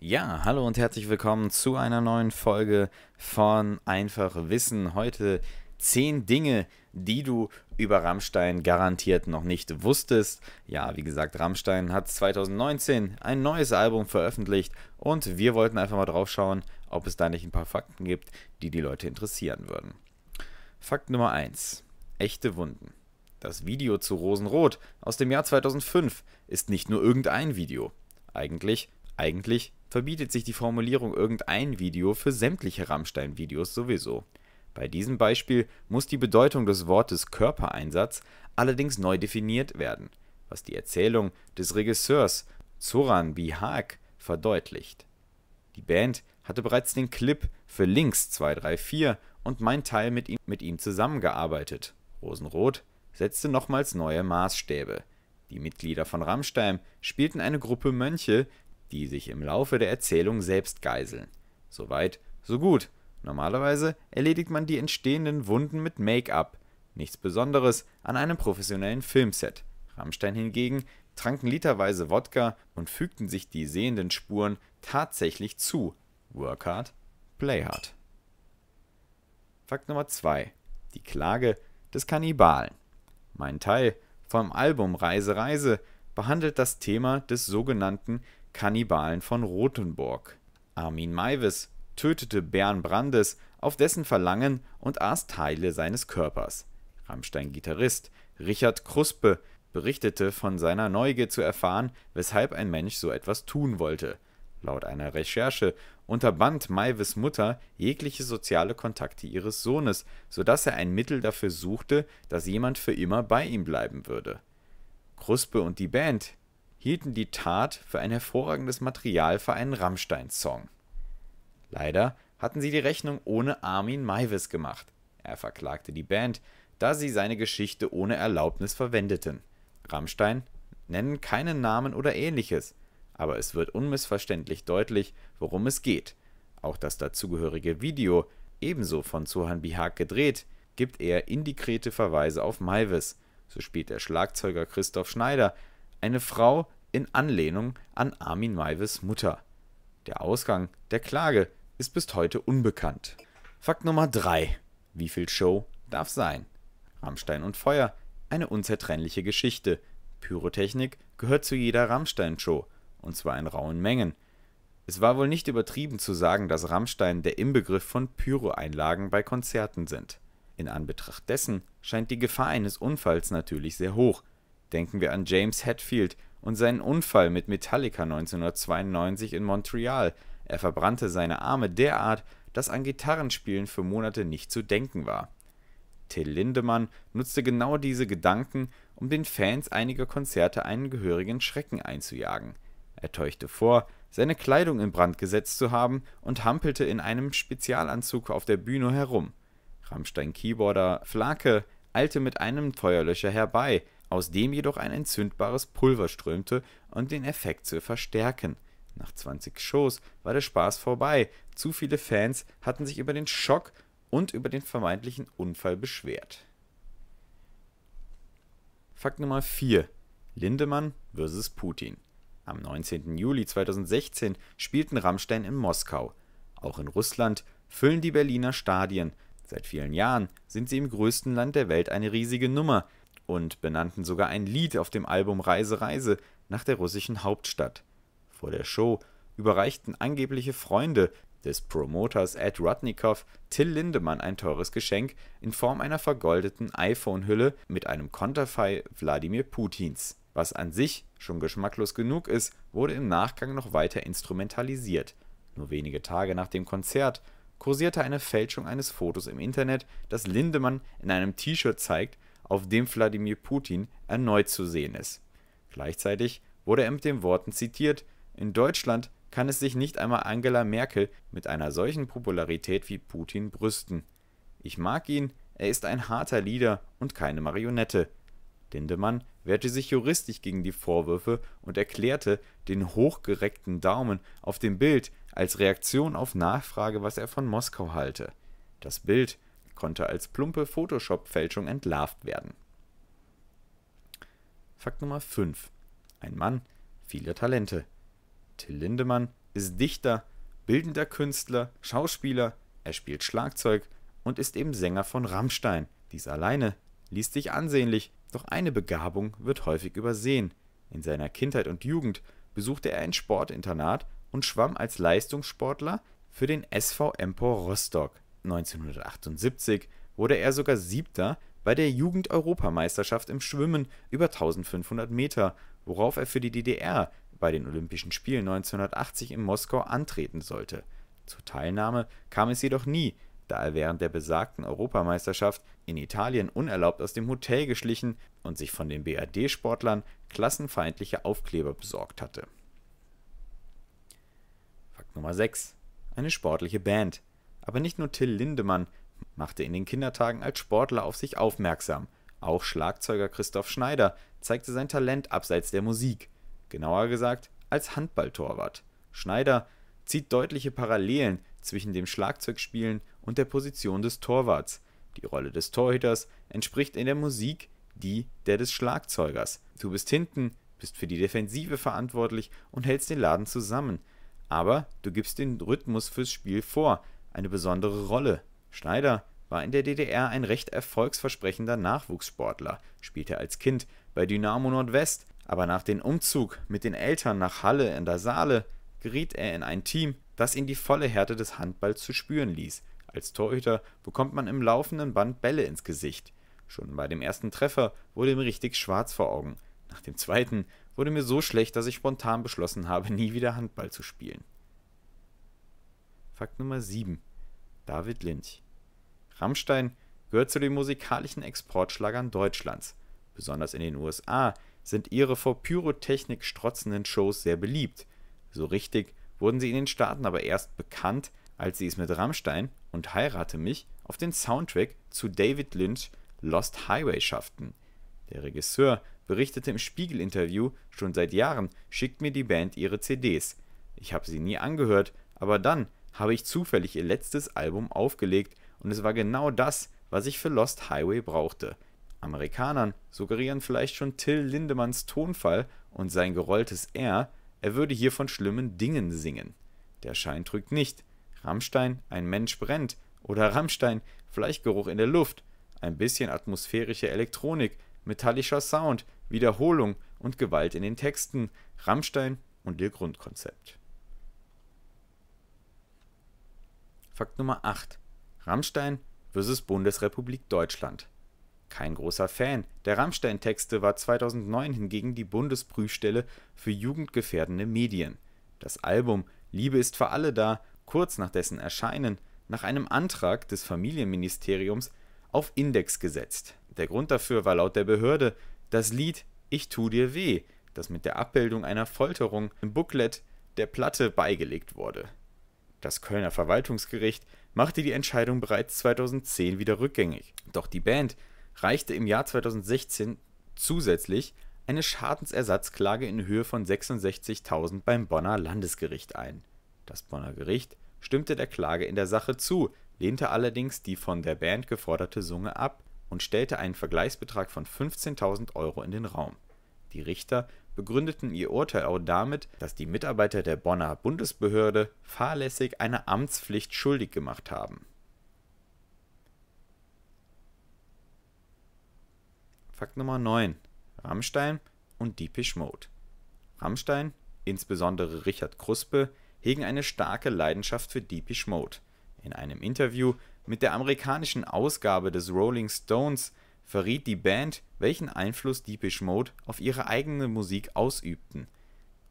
Ja, hallo und herzlich willkommen zu einer neuen Folge von Einfach Wissen. Heute 10 Dinge, die du über Rammstein garantiert noch nicht wusstest. Ja, wie gesagt, Rammstein hat 2019 ein neues Album veröffentlicht und wir wollten einfach mal drauf schauen, ob es da nicht ein paar Fakten gibt, die die Leute interessieren würden. Fakt Nummer 1. Echte Wunden. Das Video zu Rosenrot aus dem Jahr 2005 ist nicht nur irgendein Video. Eigentlich eigentlich verbietet sich die Formulierung irgendein Video für sämtliche Rammstein-Videos sowieso. Bei diesem Beispiel muss die Bedeutung des Wortes Körpereinsatz allerdings neu definiert werden, was die Erzählung des Regisseurs Zoran Bihak verdeutlicht. Die Band hatte bereits den Clip für Links 234 und mein Teil mit ihm, mit ihm zusammengearbeitet. Rosenroth setzte nochmals neue Maßstäbe. Die Mitglieder von Rammstein spielten eine Gruppe Mönche, die sich im Laufe der Erzählung selbst geiseln. Soweit, so gut. Normalerweise erledigt man die entstehenden Wunden mit Make-up. Nichts Besonderes an einem professionellen Filmset. Rammstein hingegen tranken literweise Wodka und fügten sich die sehenden Spuren tatsächlich zu. Work hard, play hard. Fakt Nummer 2. Die Klage des Kannibalen. Mein Teil vom Album Reise Reise behandelt das Thema des sogenannten Kannibalen von Rothenburg. Armin Maivis tötete Bern Brandes auf dessen Verlangen und aß Teile seines Körpers. Rammstein-Gitarrist Richard Kruspe berichtete von seiner Neugier zu erfahren, weshalb ein Mensch so etwas tun wollte. Laut einer Recherche unterband Maivis Mutter jegliche soziale Kontakte ihres Sohnes, sodass er ein Mittel dafür suchte, dass jemand für immer bei ihm bleiben würde. Kruspe und die Band, hielten die Tat für ein hervorragendes Material für einen Rammstein-Song. Leider hatten sie die Rechnung ohne Armin Maivis gemacht. Er verklagte die Band, da sie seine Geschichte ohne Erlaubnis verwendeten. Rammstein nennen keinen Namen oder ähnliches, aber es wird unmissverständlich deutlich, worum es geht. Auch das dazugehörige Video, ebenso von Zohan Bihak gedreht, gibt eher indikrete Verweise auf Maivis. So spielt der Schlagzeuger Christoph Schneider eine Frau in Anlehnung an Armin Maives Mutter. Der Ausgang der Klage ist bis heute unbekannt. Fakt Nummer 3. Wie viel Show darf sein? Rammstein und Feuer, eine unzertrennliche Geschichte. Pyrotechnik gehört zu jeder Rammstein-Show, und zwar in rauen Mengen. Es war wohl nicht übertrieben zu sagen, dass Rammstein der Inbegriff von Pyro-Einlagen bei Konzerten sind. In Anbetracht dessen scheint die Gefahr eines Unfalls natürlich sehr hoch, Denken wir an James Hetfield und seinen Unfall mit Metallica 1992 in Montreal, er verbrannte seine Arme derart, dass an Gitarrenspielen für Monate nicht zu denken war. Till Lindemann nutzte genau diese Gedanken, um den Fans einiger Konzerte einen gehörigen Schrecken einzujagen. Er täuschte vor, seine Kleidung in Brand gesetzt zu haben und hampelte in einem Spezialanzug auf der Bühne herum. Rammstein-Keyboarder Flake eilte mit einem Feuerlöscher herbei, aus dem jedoch ein entzündbares Pulver strömte, um den Effekt zu verstärken. Nach 20 Shows war der Spaß vorbei, zu viele Fans hatten sich über den Schock und über den vermeintlichen Unfall beschwert. Fakt Nummer 4: Lindemann vs. Putin. Am 19. Juli 2016 spielten Rammstein in Moskau. Auch in Russland füllen die Berliner Stadien. Seit vielen Jahren sind sie im größten Land der Welt eine riesige Nummer, und benannten sogar ein Lied auf dem Album Reise Reise nach der russischen Hauptstadt. Vor der Show überreichten angebliche Freunde des Promoters Ed Rudnikoff Till Lindemann ein teures Geschenk in Form einer vergoldeten iPhone-Hülle mit einem Konterfei Wladimir Putins. Was an sich schon geschmacklos genug ist, wurde im Nachgang noch weiter instrumentalisiert. Nur wenige Tage nach dem Konzert kursierte eine Fälschung eines Fotos im Internet, das Lindemann in einem T-Shirt zeigt, auf dem Wladimir Putin erneut zu sehen ist. Gleichzeitig wurde er mit den Worten zitiert: In Deutschland kann es sich nicht einmal Angela Merkel mit einer solchen Popularität wie Putin brüsten. Ich mag ihn, er ist ein harter Leader und keine Marionette. Lindemann wehrte sich juristisch gegen die Vorwürfe und erklärte den hochgereckten Daumen auf dem Bild als Reaktion auf Nachfrage, was er von Moskau halte. Das Bild konnte als plumpe Photoshop-Fälschung entlarvt werden. Fakt Nummer 5. Ein Mann, viele Talente. Till Lindemann ist Dichter, bildender Künstler, Schauspieler, er spielt Schlagzeug und ist eben Sänger von Rammstein. Dies alleine liest sich ansehnlich, doch eine Begabung wird häufig übersehen. In seiner Kindheit und Jugend besuchte er ein Sportinternat und schwamm als Leistungssportler für den SV Empor Rostock. 1978 wurde er sogar Siebter bei der Jugendeuropameisterschaft im Schwimmen über 1500 Meter, worauf er für die DDR bei den Olympischen Spielen 1980 in Moskau antreten sollte. Zur Teilnahme kam es jedoch nie, da er während der besagten Europameisterschaft in Italien unerlaubt aus dem Hotel geschlichen und sich von den BRD-Sportlern klassenfeindliche Aufkleber besorgt hatte. Fakt Nummer 6: Eine sportliche Band aber nicht nur Till Lindemann machte in den Kindertagen als Sportler auf sich aufmerksam. Auch Schlagzeuger Christoph Schneider zeigte sein Talent abseits der Musik. Genauer gesagt als Handballtorwart. Schneider zieht deutliche Parallelen zwischen dem Schlagzeugspielen und der Position des Torwarts. Die Rolle des Torhüters entspricht in der Musik die der des Schlagzeugers. Du bist hinten, bist für die Defensive verantwortlich und hältst den Laden zusammen. Aber du gibst den Rhythmus fürs Spiel vor, eine besondere Rolle. Schneider war in der DDR ein recht erfolgsversprechender Nachwuchssportler, spielte als Kind bei Dynamo Nordwest, aber nach dem Umzug mit den Eltern nach Halle in der Saale geriet er in ein Team, das ihn die volle Härte des Handballs zu spüren ließ. Als Torhüter bekommt man im laufenden Band Bälle ins Gesicht. Schon bei dem ersten Treffer wurde mir richtig schwarz vor Augen. Nach dem zweiten wurde mir so schlecht, dass ich spontan beschlossen habe, nie wieder Handball zu spielen. Fakt Nummer 7. David Lynch. Rammstein gehört zu den musikalischen Exportschlagern Deutschlands. Besonders in den USA sind ihre vor Pyrotechnik strotzenden Shows sehr beliebt. So richtig wurden sie in den Staaten aber erst bekannt, als sie es mit Rammstein und Heirate mich auf den Soundtrack zu David Lynch Lost Highway schafften. Der Regisseur berichtete im Spiegel-Interview, schon seit Jahren schickt mir die Band ihre CDs. Ich habe sie nie angehört, aber dann, habe ich zufällig ihr letztes Album aufgelegt und es war genau das, was ich für Lost Highway brauchte. Amerikanern suggerieren vielleicht schon Till Lindemanns Tonfall und sein gerolltes R, er würde hier von schlimmen Dingen singen. Der Schein trügt nicht. Rammstein, ein Mensch brennt. Oder Rammstein, Fleischgeruch in der Luft. Ein bisschen atmosphärische Elektronik, metallischer Sound, Wiederholung und Gewalt in den Texten. Rammstein und ihr Grundkonzept. Fakt Nummer 8. Rammstein vs. Bundesrepublik Deutschland. Kein großer Fan der Rammstein-Texte war 2009 hingegen die Bundesprüfstelle für jugendgefährdende Medien. Das Album Liebe ist für alle da, kurz nach dessen Erscheinen, nach einem Antrag des Familienministeriums auf Index gesetzt. Der Grund dafür war laut der Behörde das Lied Ich tu dir weh, das mit der Abbildung einer Folterung im Booklet der Platte beigelegt wurde. Das Kölner Verwaltungsgericht machte die Entscheidung bereits 2010 wieder rückgängig, doch die Band reichte im Jahr 2016 zusätzlich eine Schadensersatzklage in Höhe von 66.000 beim Bonner Landesgericht ein. Das Bonner Gericht stimmte der Klage in der Sache zu, lehnte allerdings die von der Band geforderte Summe ab und stellte einen Vergleichsbetrag von 15.000 Euro in den Raum die Richter begründeten ihr Urteil auch damit, dass die Mitarbeiter der Bonner Bundesbehörde fahrlässig einer Amtspflicht schuldig gemacht haben. Fakt Nummer 9. Rammstein und Deepish Mode. Rammstein, insbesondere Richard Kruspe, hegen eine starke Leidenschaft für Deepish Mode. In einem Interview mit der amerikanischen Ausgabe des Rolling Stones verriet die Band, welchen Einfluss Deepish Mode auf ihre eigene Musik ausübten.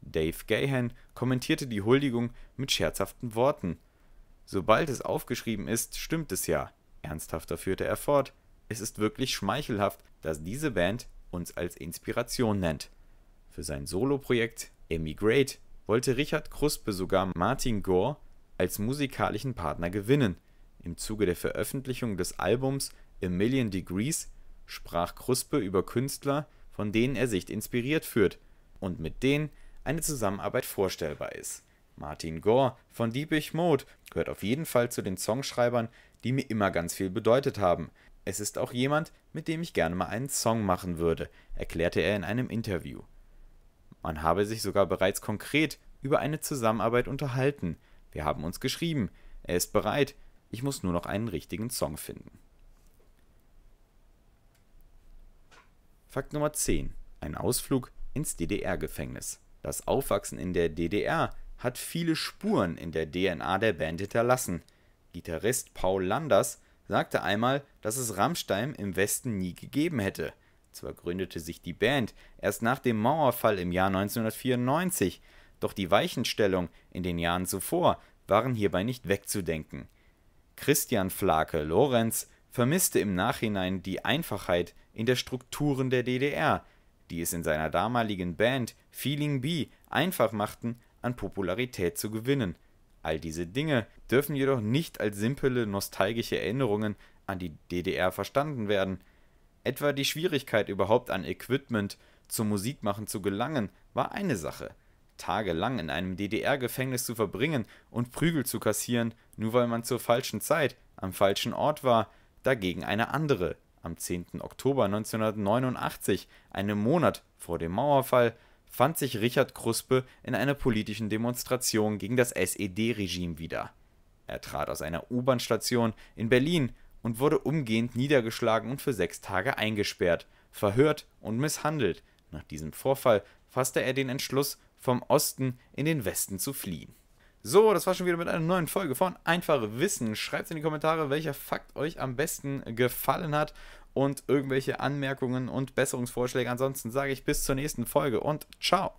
Dave Gahan kommentierte die Huldigung mit scherzhaften Worten: „ Sobald es aufgeschrieben ist, stimmt es ja. “Ernsthafter führte er fort: „ Es ist wirklich schmeichelhaft, dass diese Band uns als Inspiration nennt. “Für sein Soloprojekt Emigrate wollte Richard Kruspe sogar Martin Gore als musikalischen Partner gewinnen. Im Zuge der Veröffentlichung des Albums A Million Degrees sprach Kruspe über Künstler, von denen er sich inspiriert fühlt und mit denen eine Zusammenarbeit vorstellbar ist. Martin Gore von Diebich Mode gehört auf jeden Fall zu den Songschreibern, die mir immer ganz viel bedeutet haben. Es ist auch jemand, mit dem ich gerne mal einen Song machen würde, erklärte er in einem Interview. Man habe sich sogar bereits konkret über eine Zusammenarbeit unterhalten. Wir haben uns geschrieben. Er ist bereit. Ich muss nur noch einen richtigen Song finden. Fakt Nummer 10. Ein Ausflug ins DDR-Gefängnis. Das Aufwachsen in der DDR hat viele Spuren in der DNA der Band hinterlassen. Gitarrist Paul Landers sagte einmal, dass es Rammstein im Westen nie gegeben hätte. Zwar gründete sich die Band erst nach dem Mauerfall im Jahr 1994, doch die Weichenstellung in den Jahren zuvor waren hierbei nicht wegzudenken. Christian Flake Lorenz vermisste im Nachhinein die Einfachheit in der Strukturen der DDR, die es in seiner damaligen Band Feeling B einfach machten, an Popularität zu gewinnen. All diese Dinge dürfen jedoch nicht als simple nostalgische Erinnerungen an die DDR verstanden werden. Etwa die Schwierigkeit, überhaupt an Equipment zum Musikmachen zu gelangen, war eine Sache. Tagelang in einem DDR-Gefängnis zu verbringen und Prügel zu kassieren, nur weil man zur falschen Zeit am falschen Ort war, dagegen eine andere am 10. Oktober 1989, einem Monat vor dem Mauerfall, fand sich Richard Kruspe in einer politischen Demonstration gegen das SED-Regime wieder. Er trat aus einer U-Bahn-Station in Berlin und wurde umgehend niedergeschlagen und für sechs Tage eingesperrt, verhört und misshandelt. Nach diesem Vorfall fasste er den Entschluss, vom Osten in den Westen zu fliehen so, das war schon wieder mit einer neuen Folge von Einfache Wissen. Schreibt in die Kommentare, welcher Fakt euch am besten gefallen hat und irgendwelche Anmerkungen und Besserungsvorschläge. Ansonsten sage ich bis zur nächsten Folge und ciao.